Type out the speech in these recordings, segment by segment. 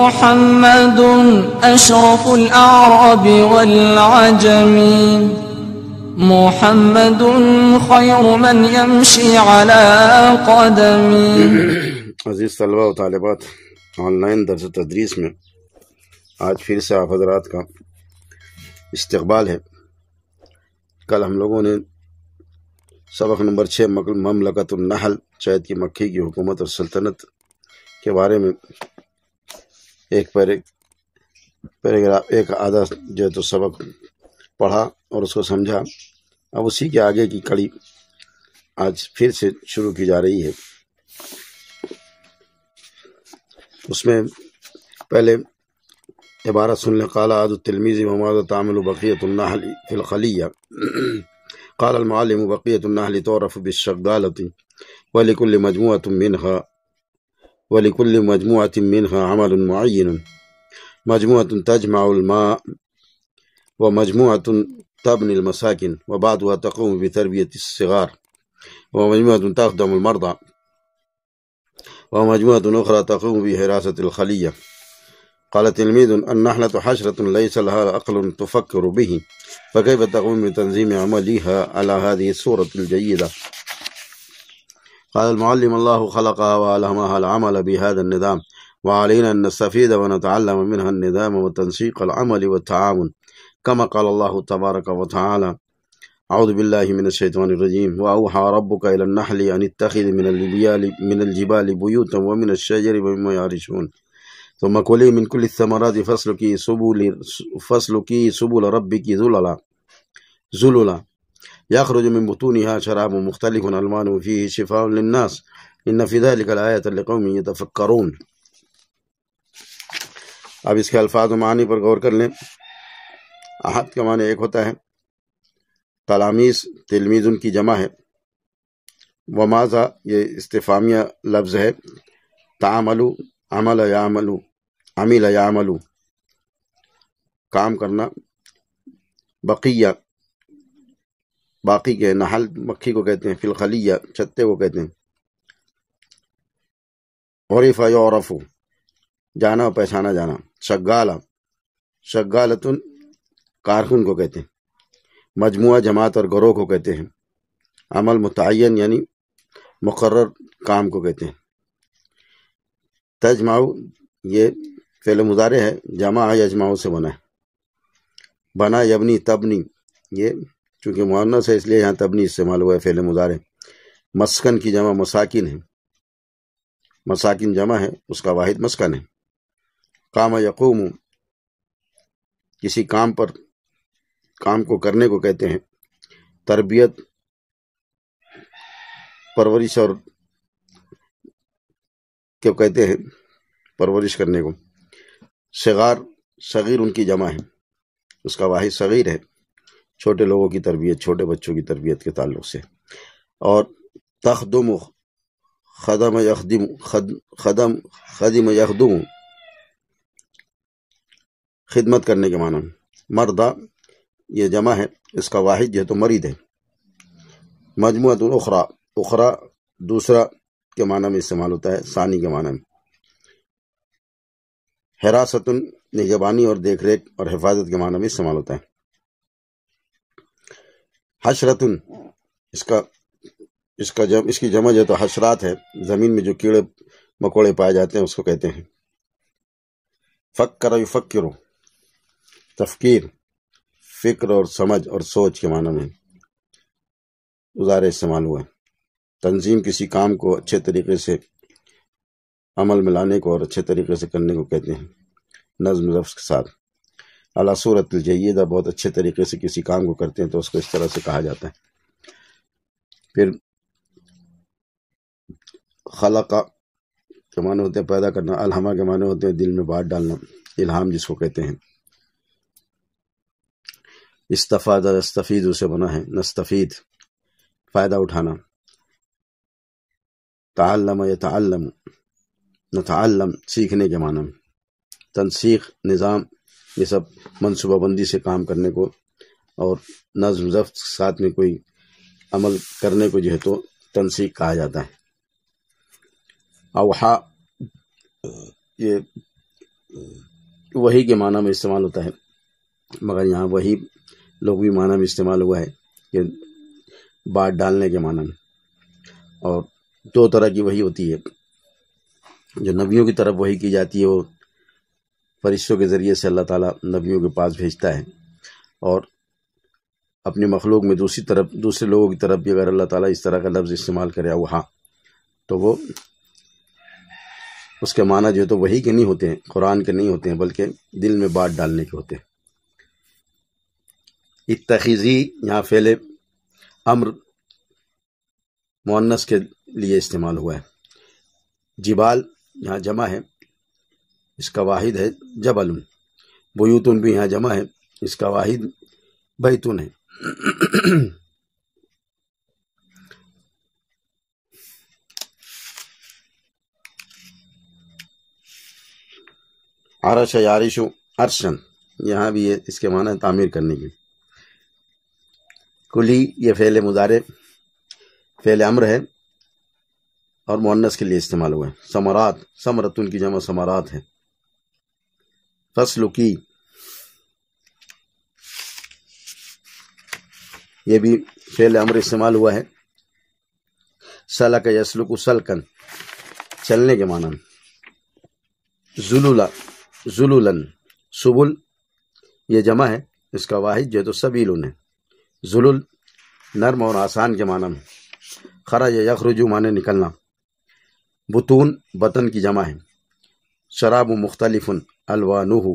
محمد أشرف الأعراب والعجم محمد خير من يمشي على قدم عزيز طلبة وطالبات أونلاين درس التدريس من آج پھر سے آپ حضرات کا استقبال ہے کل ہم لوگوں نے سبق نمبر 6 مملکت النحل چید کی مکھی کی حکومت اور سلطنت کے بارے میں एक पैरे पैराग्राफ एक आधा जो है तो सबक पढ़ा और उसको समझा अब उसी के आगे की कड़ी आज फिर से शुरू की जा रही है उसमें पहले इबारत सुन लें काला आदु तिलमीज़ ममाद तामिल बक़ीतुलनाहलिया कालमालम अलमालम तौरफ तो वलिकुल मजमू तुम मिनहा ولكل مجموعة منها عمل معين مجموعة تجمع الماء ومجموعة تبني المساكن وبعضها تقوم بتربية الصغار ومجموعة تخدم المرضى ومجموعة أخرى تقوم بحراسة الخلية قال تلميذ النحلة حشرة ليس لها عقل تفكر به فكيف تقوم بتنظيم عملها على هذه الصورة الجيدة قال المعلم الله خلقها وألهمها العمل بهذا النظام وعلينا أن نستفيد ونتعلم منها النظام وتنسيق العمل والتعاون كما قال الله تبارك وتعالى أعوذ بالله من الشيطان الرجيم وأوحى ربك إلى النحل أن اتخذ من الجبال من الجبال بيوتا ومن الشجر ومما يعرشون ثم كلي من كل الثمرات فاسلكي سبل فاسلكي سبل ربك ذللا ذللا यखरज में شفاء शराब إن في ذلك الآية لقوم يتفكرون अब इसके अल्फाज मानी पर गौर कर लें अहद का मान एक होता है तलामीस तिलमीज़ उनकी जमा है वमाजा ये इस्तेफामिया लफ्ज़ है तामलू अमल यामलू अमिल यामलू काम करना बकिया बाकी के नहल मक्खी को कहते हैं फिलखलिया छत्ते को कहते हैं औरफ औरफू जाना पहचाना जाना शग्गाला शग्गालतुन कारखुन को कहते हैं मजमू जमात और गरोह को कहते हैं अमल मुतन यानी मुकर्र काम को कहते हैं तजमाऊ ये फेल मुजारे है जमा यजमाऊ से बना है बना यबनी तबनी ये चूँकि मुआनस है इसलिए यहाँ तबनी इस्तेमाल हुआ है फैल मुजारे मस्कन की जमा मसाकिन है मसाकिन जमा है उसका वाहिद मस्कन है काम यकूम किसी काम पर काम को करने को कहते हैं तरबियत परवरिश और क्यों कहते हैं परवरिश करने को शगार सगीर उनकी जमा है उसका वाहिद सगीर है छोटे लोगों की तरबियत छोटे बच्चों की तरबियत के ताल्लुक से और तखदम खदम यखदम खदम खदम यखदम खिदमत करने के माना मर्दा ये जमा है इसका वाहिद जो है तो मरीद है मजमूत उखरा उखरा दूसरा के माना में इस्तेमाल होता है सानी के माना में हिरासतन निगबानी और देखरेख और हिफाजत के माना में इस्तेमाल होता है हशरतुन इसका इसका जब इसकी जमज है तो हशरात है ज़मीन में जो कीड़े मकोड़े पाए जाते हैं उसको कहते हैं फ़क्र युफ़क्र तफकीर फ़िक्र और समझ और सोच के मानों में उजारे इस्तेमाल हुआ तंजीम किसी काम को अच्छे तरीके से अमल में लाने को और अच्छे तरीके से करने को कहते हैं नज्म लफ्ज़ के साथ अला सूरत जयदा बहुत अच्छे तरीके से किसी काम को करते हैं तो उसको इस तरह से कहा जाता है फिर खलका का के माने होते हैं पैदा करना अलहमा के माने होते हैं दिल में बात डालना इल्हाम जिसको कहते हैं इस्तफ़ाद अस्तफ़ीद उसे बना है नस्तफ़ीद फ़ायदा उठाना तम या तम न तम सीखने के माना तनसीख निज़ाम ये सब मनसूबाबंदी से काम करने को और नज्म जब्त साथ में कोई अमल करने को जो है तो तनसीक कहा जाता है अवहा ये वही के माना में इस्तेमाल होता है मगर यहाँ वही लोग भी माना में इस्तेमाल हुआ है कि बात डालने के माना में और दो तरह की वही होती है जो नबियों की तरफ वही की जाती है वो फरिश्तों के ज़रिए से अल्लाह ताला नबियों के पास भेजता है और अपने मखलूक में दूसरी तरफ दूसरे लोगों की तरफ भी अगर अल्लाह ताला इस तरह का लफ्ज़ इस्तेमाल करे वहाँ तो वो उसके माना जो है तो वही के नहीं होते हैं कुरान के नहीं होते हैं बल्कि दिल में बात डालने के होते हैं इतखीज़ी यहाँ फैले अम्र मुन्नस के लिए इस्तेमाल हुआ है जिबाल यहाँ जमा है इसका वाहिद है जबल बुयूतुन भी यहाँ जमा है इसका वाहिद बैतुन है आरश यारिशु अर्शन यहाँ भी है इसके माना है तामीर करने की कुली ये फेले मुजारे फेले अम्र है और मोनस के लिए इस्तेमाल हुआ है समरात समरतुन की जमा समरात है फसल की यह भी पहले अमर इस्तेमाल हुआ है सलक यसलुक सलकन चलने के माना जुलूला जुलूलन सुबुल ये जमा है इसका वाहिद जो तो सबील है जुलुल नर्म और आसान के माना खरा या यखरुजू माने निकलना बतून बतन की जमा है शराब मुख्तलिफुन अलवानुहु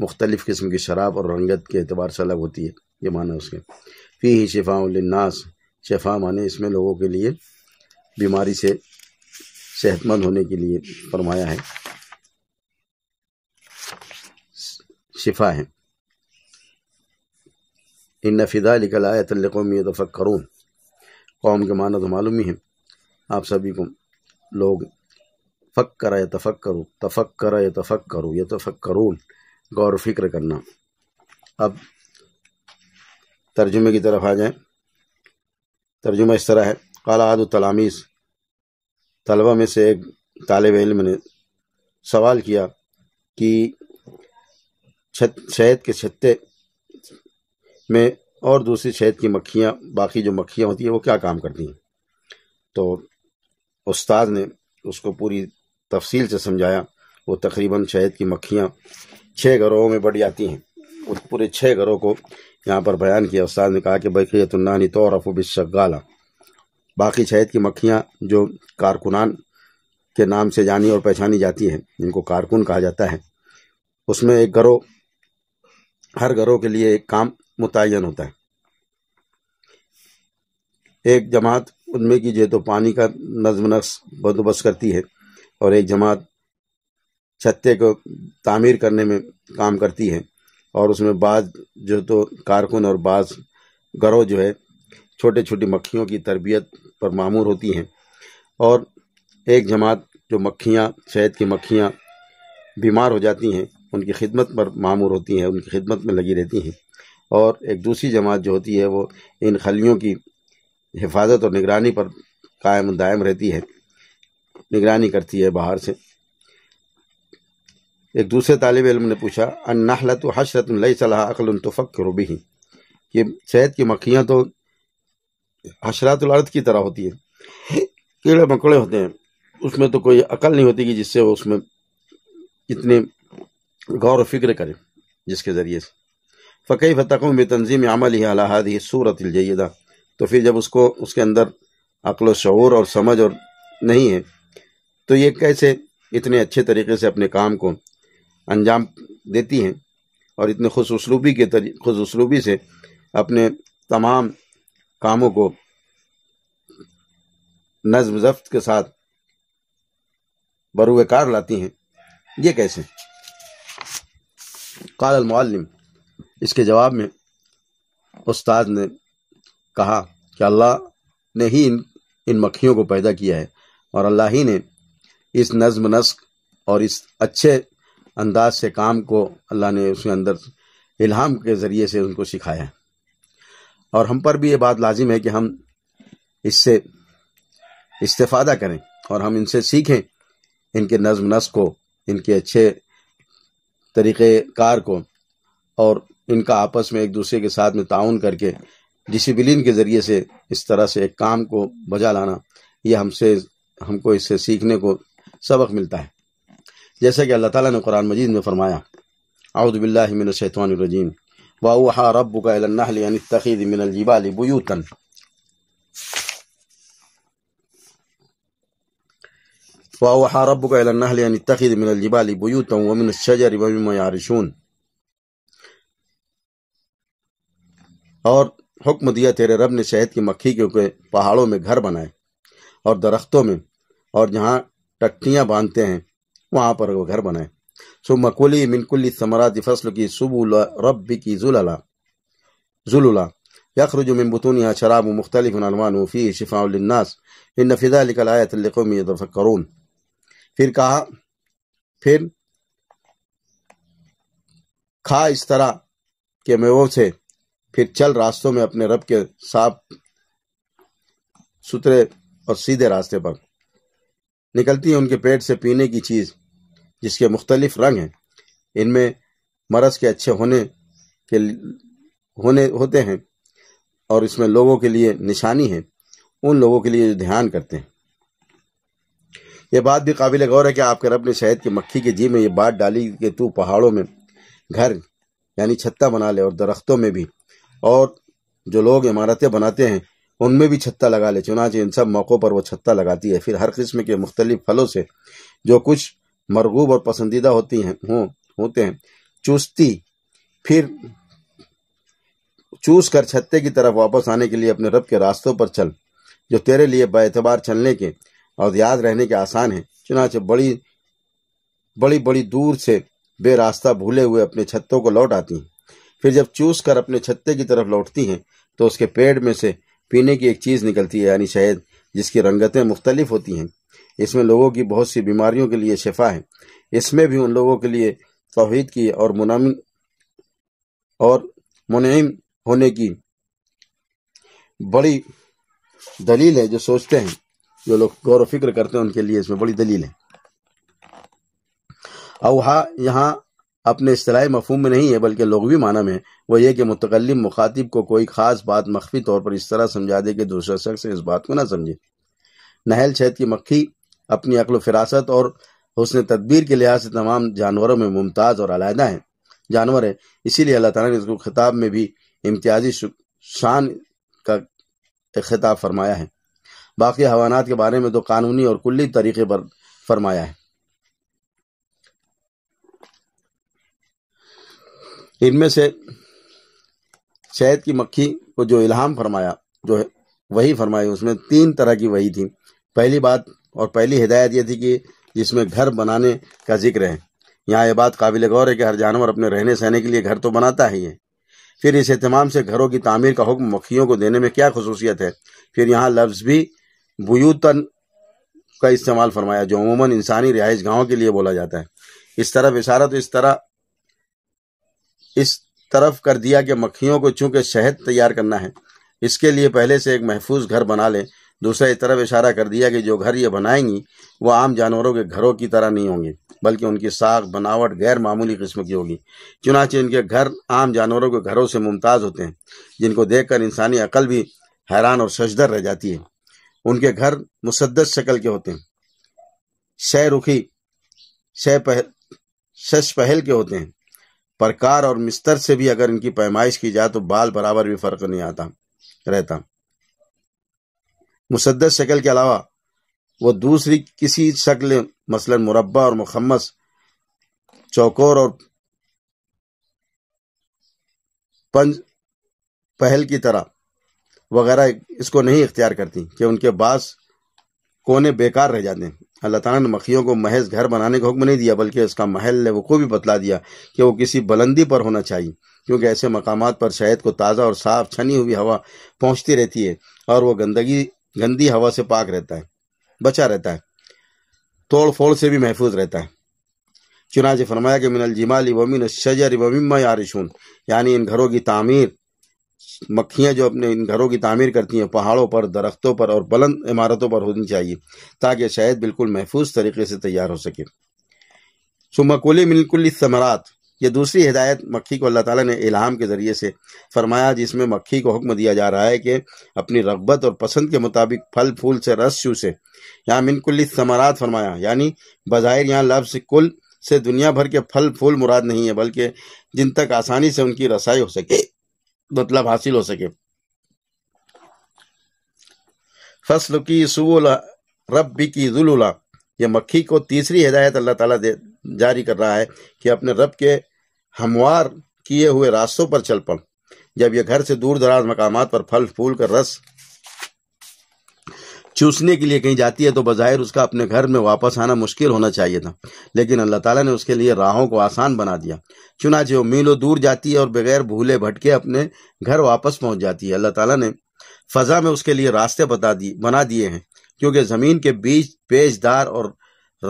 मुख्तलिफ़ किस्म की शराब और रंगत के अतबार से अलग होती है ये माना उसके फ़ी ही शफ़ाउलनास शफ़ा माने इसमें लोगों के लिए बीमारी से सेहतमंद होने के लिए फरमाया है शिफा है इन फ़िदा लिकल आयतलकौम ये तफक करूँ कौम के माना तो मालूम ही है आप सभी को लोग या फ़क्र करो तफ़क्र यतफ़क्र यतफ़क्रून गौर फिक्र करना अब तर्जुमे की तरफ आ जाए तर्जुमा इस तरह है काला आदु तलामीस तलबा में से एक तालब इल्म ने सवाल किया कि छत शहद के छत्ते में और दूसरी शहद की मक्खियाँ बाकी जो मक्खियाँ होती हैं वो क्या काम करती हैं तो उस्ताद ने उसको पूरी तफसील से समझाया वो तकरीबन शहद की मक्खियाँ छः घरों में बढ़ जाती हैं उस पूरे छः घरों को यहाँ पर बयान किया उस्ताद ने कहा कि बैकैतुल्नानी तो रफू शाला बाकी शहद की मक्खियाँ जो कारकुनान के नाम से जानी और पहचानी जाती हैं जिनको कारकुन कहा जाता है उसमें एक घरों हर घरों के लिए एक काम मुतन होता है एक जमात उनमें की जो तो पानी का नज्म नक्स बंदोबस्त करती है और एक जमात छत्ते को तामीर करने में काम करती है और उसमें बाज जो तो कारकुन और बाज गरो जो है छोटे छोटी मक्खियों की तरबियत पर मामूर होती हैं और एक जमात जो मक्खियाँ शहद की मक्खियाँ बीमार हो जाती हैं उनकी खिदमत पर मामूर होती हैं उनकी खिदमत में लगी रहती हैं और एक दूसरी जमात जो होती है वो इन खलियों की हिफाजत और निगरानी पर कायम दायम रहती है निगरानी करती है बाहर से एक दूसरे तालब इलम ने पूछा अन्नाहलत हशरत लई सलाह अकल तो फ़क्र भी ये शहद की मक्खियाँ तो हशरातलर्द की तरह होती है कीड़े मकड़े होते हैं उसमें तो कोई अकल नहीं होती कि जिससे वो उसमें इतने गौर फिक्र करें जिसके ज़रिए से फ़कई फ़तकों में तनजीम अमल ही अलाहद ही सूरत जयदा तो फिर जब उसको उसके अंदर अकल शूर और समझ और नहीं है तो ये कैसे इतने अच्छे तरीके से अपने काम को अंजाम देती हैं और इतने उसलूबी के उसलूबी से अपने तमाम कामों को नज्म जफ्त के साथ बरुकार लाती हैं ये कैसे काल इसके जवाब में उस्ताद ने कहा कि अल्लाह ने ही इन इन मक्खियों को पैदा किया है और अल्लाह ही ने इस नज्म नस्क और इस अच्छे अंदाज से काम को अल्लाह ने उसके अंदर इल्हाम के ज़रिए से उनको सिखाया और हम पर भी ये बात लाजिम है कि हम इससे इस्तेफादा करें और हम इनसे सीखें इनके नज्म नस्क को इनके अच्छे तरीक़ार को और इनका आपस में एक दूसरे के साथ में ताउन करके डिसिप्लिन के ज़रिए से इस तरह से एक काम को बजा लाना ये हमसे हमको इससे सीखने को सबक मिलता है जैसे कि अल्लाह ताला ने कुरान मजीद में फरमाया आउदबिल्लाशैतवानरजीम वाहा रब काबालीबूतन वाहा रब काबालीबूतन वमिन शजर वमिन यारिशून और हुक्म दिया तेरे रब ने शहद की मक्खी के ऊपर पहाड़ों में घर बनाए और दरख्तों में और जहाँ टट्टियाँ बांधते हैं वहाँ पर वो घर बनाए सुम मकुली मिनकुली समराज फसल की सुबह रब की जुलला जुलला यखरज मिन बतूनिहा शराब मुख्तलिफ अलवान फ़ी शिफ़ाउलनास इन नफ़िज़ालिकलायतलक़ौम यतफ़क्करून फिर कहा फिर खा इस तरह के मेवों से फिर चल रास्तों में अपने रब के साफ सुथरे और सीधे रास्ते पर निकलती है उनके पेट से पीने की चीज़ जिसके मुख्तलिफ रंग हैं इनमें मरस के अच्छे होने के होने होते हैं और इसमें लोगों के लिए निशानी है उन लोगों के लिए जो ध्यान करते हैं यह बात भी काबिल गौर है कि आपके रब ने शहद की मक्खी के जी में ये बात डाली कि तू पहाड़ों में घर यानी छत्ता बना ले और दरख्तों में भी और जो लोग इमारतें बनाते हैं उनमें भी छत्ता लगा ले चुनाचे इन सब मौक़ों पर वो छत्ता लगाती है फिर हर किस्म के मुख्तलिफ फलों से जो कुछ मरगूब और पसंदीदा होती हैं हों होते हैं चूसती फिर चूस कर छत्ते की तरफ वापस आने के लिए अपने रब के रास्तों पर चल जो तेरे लिए बेतबार चलने के और याद रहने के आसान है चुनाचे बड़ी बड़ी बड़ी दूर से बेरास्ता भूले हुए अपने छत्तों को लौट आती हैं फिर जब चूस कर अपने छत्ते की तरफ लौटती हैं तो उसके पेड़ में से पीने की एक चीज़ निकलती है यानी शहद जिसकी रंगतें मुख्तलिफ होती हैं इसमें लोगों की बहुत सी बीमारियों के लिए शिफा है इसमें भी उन लोगों के लिए तोहद की और मुनाम और मुनिम होने की बड़ी दलील है जो सोचते हैं जो लोग गौर व फिक्र करते हैं उनके लिए इसमें बड़ी दलील है अवहा यहाँ अपने असलाही मफहम में नहीं है बल्कि लघवी माना में है वह यह कि मुतकलम मुखातिब को कोई ख़ास बात मख्फी तौर पर इस तरह समझा दे कि दूसरा शख्स इस बात को ना समझे नहल छत की मक्खी अपनी अकल फिरासत और उसने तदबीर के लिहाज से तमाम जानवरों में मुमताज़ और अलहदा है जानवर है इसीलिए अल्लाह ताला ने इसको खिताब में भी इम्तियाजी शान का खिताब फरमाया है बाकी हवानात के बारे में तो कानूनी और कुल्ली तरीके पर फरमाया है इनमें से शहद की मक्खी को जो इल्हाम फरमाया जो वही फरमाई उसमें तीन तरह की वही थी पहली बात और पहली हिदायत ये थी कि जिसमें घर बनाने का जिक्र है यहाँ ये बात काबिल गौर है कि हर जानवर अपने रहने सहने के लिए घर तो बनाता ही है फिर इस एहतमाम से घरों की तामीर का हुक्म मक्खियों को देने में क्या खसूसियत है फिर यहाँ लफ्ज़ भी बुयूतन का इस्तेमाल फरमाया जो अमूमन इंसानी रिहाइश गाँव के लिए बोला जाता है इस तरह इशारा तो इस तरह इस तरफ कर दिया कि मक्खियों को चूंकि शहद तैयार करना है इसके लिए पहले से एक महफूज घर बना लें दूसरा इस तरफ इशारा कर दिया कि जो घर ये बनाएंगी वो आम जानवरों के घरों की तरह नहीं होंगे बल्कि उनकी साख बनावट गैर मामूली किस्म की होगी चुनाचे इनके घर आम जानवरों के घरों से मुमताज़ होते हैं जिनको देख इंसानी अकल भी हैरान और सजदर रह जाती है उनके घर मुसदस शक्ल के होते हैं शह रुखी शह पहल शश पहल के होते हैं प्रकार और मिस्तर से भी अगर इनकी पैमाइश की जाए तो बाल बराबर भी फर्क नहीं आता रहता मुसदस शक्ल के अलावा वो दूसरी किसी शक्ल मसलन मुरबा और मुखमस चौकोर और पंज पहल की तरह वगैरह इसको नहीं इख्तियार करती कि उनके बास कोने बेकार रह जाते हैं अल्लाह तला ने मखियों को महज घर बनाने का हुक्म नहीं दिया बल्कि उसका महल ने वो भी बतला दिया कि वो किसी बुलंदी पर होना चाहिए क्योंकि ऐसे मकाम पर शहद को ताज़ा और साफ छनी हुई हवा पहुँचती रहती है और वह गंदगी गंदी हवा से पाक रहता है बचा रहता है तोड़ फोड़ से भी महफूज रहता है चुनाच फरमाया कि मिनल जिमाली वमिन शजर वमिमा यारिशून यानी इन घरों की तामीर मक्खियाँ जो अपने इन घरों की तामीर करती हैं पहाड़ों पर दरख्तों पर और बुलंद इमारतों पर होनी चाहिए ताकि शायद बिल्कुल महफूज तरीके से तैयार हो सके मकोले मिलकुल समरात ये दूसरी हिदायत मक्खी को अल्लाह ताला ने इलाम के ज़रिए से फरमाया जिसमें मक्खी को हुक्म दिया जा रहा है कि अपनी रगबत और पसंद के मुताबिक फल फूल से रस चूसे यहाँ मिनकुल समरात फरमाया यानी बज़ाहिर यहाँ लफ्ज़ कुल से दुनिया भर के फल फूल मुराद नहीं है बल्कि जिन तक आसानी से उनकी रसाई हो सके मतलब हासिल हो सके फसल की सुबोला रबी की जुलूला यह मक्खी को तीसरी हिदायत अल्लाह ताला दे जारी कर रहा है कि अपने रब के हमवार किए हुए रास्तों पर चल पड़ जब यह घर से दूर दराज मकाम पर फल फूल कर रस चूसने के लिए कहीं जाती है तो बज़ाहिर उसका अपने घर में वापस आना मुश्किल होना चाहिए था लेकिन अल्लाह ताला ने उसके लिए राहों को आसान बना दिया चुनाचे वो मीलों दूर जाती है और बगैर भूले भटके अपने घर वापस पहुंच जाती है अल्लाह ताला ने फजा में उसके लिए रास्ते बता दिए बना दिए हैं क्योंकि ज़मीन के बीच पेजदार और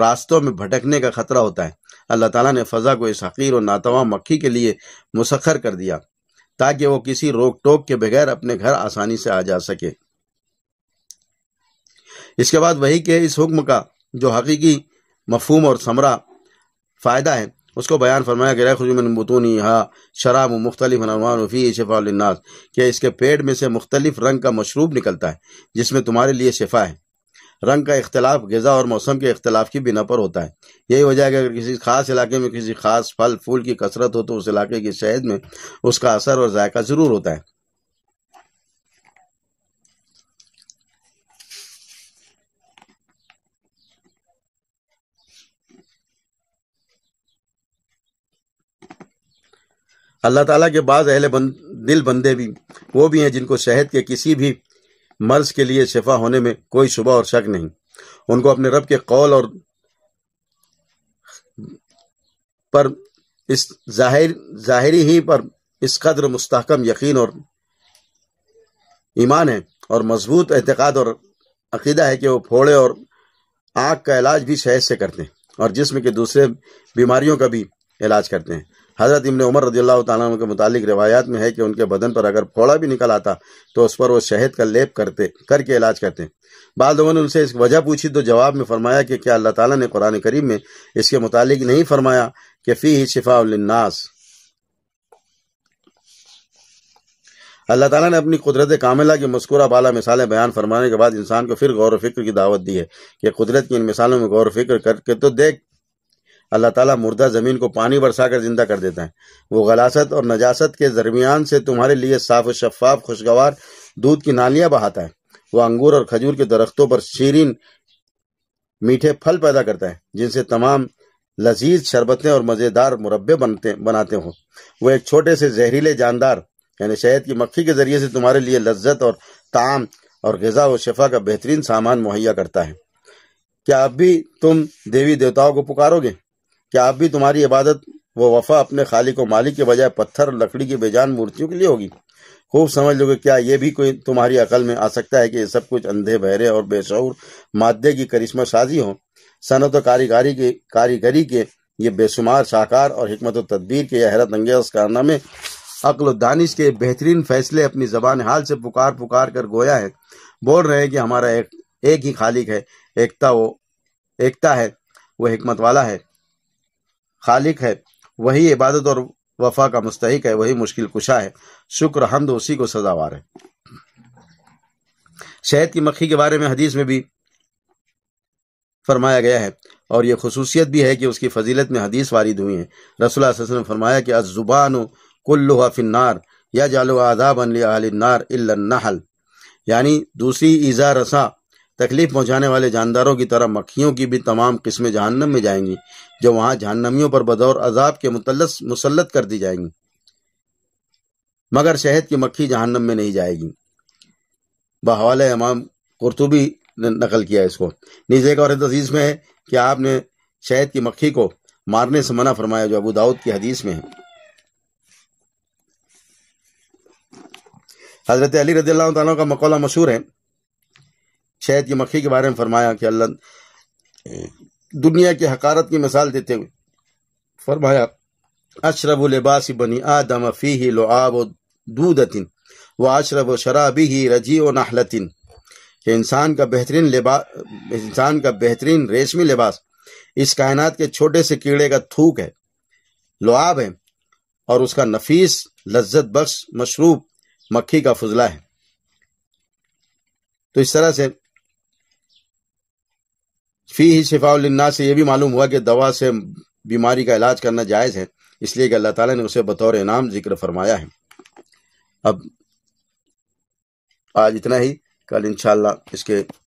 रास्तों में भटकने का खतरा होता है अल्लाह तला ने फजा को इस हकीर और नातवा मक्खी के लिए मुसखर कर दिया ताकि वो किसी रोक टोक के बगैर अपने घर आसानी से आ जा सके इसके बाद वही के इस हुक्म का जो हकीकी मफहूम और समरा फ़ायदा है उसको बयान फरमाया गया खुजमन बतूनी हा शराब मुख्तलि नरमानफ़ी शफ़ानास कि इसके पेट में से मुख्तलिफ रंग का मशरूब निकलता है जिसमें तुम्हारे लिए शफा है रंग का इख्तलाफ गज़ा और मौसम के अख्तिलाफ़ की बिना पर होता है यही वजह है कि अगर किसी खास इलाके में किसी खास फल फूल की कसरत हो तो उस इलाके की शहद में उसका असर और जायका ज़रूर होता है अल्लाह ताला के बाद अहले बंद, दिल बंदे भी वो भी हैं जिनको सेहत के किसी भी मर्ज के लिए शिफा होने में कोई शुबा और शक नहीं उनको अपने रब के कौल और पर इस जाहिर जाहिरी ही पर इस कदर मुस्तकम यकीन और ईमान है और मजबूत एहतिकाद और अकीदा है कि वो फोड़े और आँख का इलाज भी शहद से करते हैं और जिसम के दूसरे बीमारियों का भी इलाज करते हैं हजरत इमन उमर रजी अल्लाह के मुतालिक रवायात में है कि उनके बदन पर अगर फोड़ा भी निकल आता तो उस पर वो शहद का लेप करते करके इलाज करते बाद लोगों ने उनसे इस वजह पूछी तो जवाब में फरमाया कि क्या अल्लाह ताला ने कुरान करीम में इसके मुतालिक नहीं फरमाया कि फ़ी ही शिफा उन्नास अल्लाह ताला ने अपनी कुदरत कामिला की मस्कुरा बाला मिसालें बयान फरमाने के बाद इंसान को फिर गौर फिक्र की दावत दी है कि कुदरत की इन मिसालों में गौर फिक्र करके तो देख अल्लाह ताला मुर्दा ज़मीन को पानी बरसाकर ज़िंदा कर देता है वो गलासत और नजासत के दरमियान से तुम्हारे लिए साफ शफाफ खुशगवार दूध की नालियाँ बहाता है वह अंगूर और खजूर के दरख्तों पर शीरीन मीठे फल पैदा करता है जिनसे तमाम लजीज शरबतें और मज़ेदार मुरबे बनते बनाते हो वह एक छोटे से जहरीले जानदार यानी शहद की मक्खी के ज़रिए से तुम्हारे लिए लज्जत और ताम और गज़ा व शफा का बेहतरीन सामान मुहैया करता है क्या अब भी तुम देवी देवताओं को पुकारोगे क्या आप भी तुम्हारी इबादत वो वफा अपने खालिक व मालिक के बजाय पत्थर लकड़ी की बेजान मूर्तियों के लिए होगी खूब समझ लोगे क्या ये भी कोई तुम्हारी अकल में आ सकता है कि ये सब कुछ अंधे बहरे और बेशूर मादे की करिश्मा साजी हो सनत और कारीगरी के कारीगरी के ये बेशुमार शाहकार और हमत तदबीर के हैरत अंगेज कारनामे अकल दानिश के बेहतरीन फैसले अपनी जबान हाल से पुकार पुकार कर गोया है बोल रहे हैं कि हमारा एक एक ही खालिक है एकता वो एकता है वो हमत वाला है खालिक है वही इबादत और वफा का मुस्तक है वही मुश्किल कुशा है शुक्र हमद उसी को सजावार है शहद की मक्खी के बारे में हदीस में भी फरमाया गया है और यह खसूसियत भी है कि उसकी फजीलत में हदीस वारिद हुई है रसोल्ला ने फरमाया कि अजुबान कुल्लुहा या जालो आदाब नार इल्ल यानी दूसरी ईजा रसा तकलीफ पहुंचाने वाले जानदारों की तरह मक्खियों की भी तमाम किस्में जहन्नम में जाएंगी जो वहां जहन्नमियों पर बदौर अजाब के मुतलस मुसलत कर दी जाएंगी मगर शहद की मक्खी जहन्नम में नहीं जाएगी बहवाल इमाम कुरतुबी ने नकल किया इसको नीजे का और अजीज में है कि आपने शहद की मक्खी को मारने से मना फरमाया जो अबू दाऊद की हदीस में है हज़रत अली रजील्ला का मकौला मशहूर है शहद की मक्खी के बारे में फरमाया कि अल्लाह दुनिया की हकारत की मिसाल देते हुए फरमाया अशरब लिबास बनी आदम फ़ी ही लोआब दूदतिन व अशरब शराबी ही रजी व नहलतिन कि इंसान का बेहतरीन लिबास इंसान का बेहतरीन रेशमी लिबास इस कायनात के छोटे से कीड़े का थूक है लोआब है और उसका नफीस लज्जत बख्श मशरूब मक्खी का फजला है तो इस तरह से फी ही शिफा से यह भी मालूम हुआ कि दवा से बीमारी का इलाज करना जायज़ है इसलिए कि अल्लाह ताला ने उसे बतौर इनाम जिक्र फरमाया है अब आज इतना ही कल इंशाल्लाह इसके